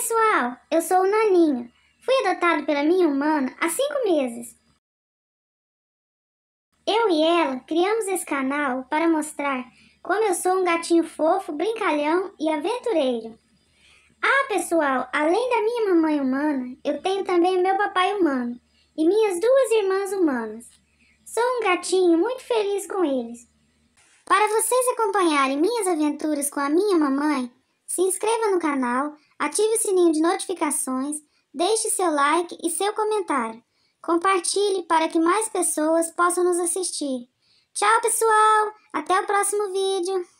pessoal, eu sou o Naninho. Fui adotado pela minha humana há cinco meses. Eu e ela criamos esse canal para mostrar como eu sou um gatinho fofo, brincalhão e aventureiro. Ah, pessoal, além da minha mamãe humana, eu tenho também meu papai humano e minhas duas irmãs humanas. Sou um gatinho muito feliz com eles. Para vocês acompanharem minhas aventuras com a minha mamãe, se inscreva no canal, ative o sininho de notificações, deixe seu like e seu comentário. Compartilhe para que mais pessoas possam nos assistir. Tchau, pessoal! Até o próximo vídeo!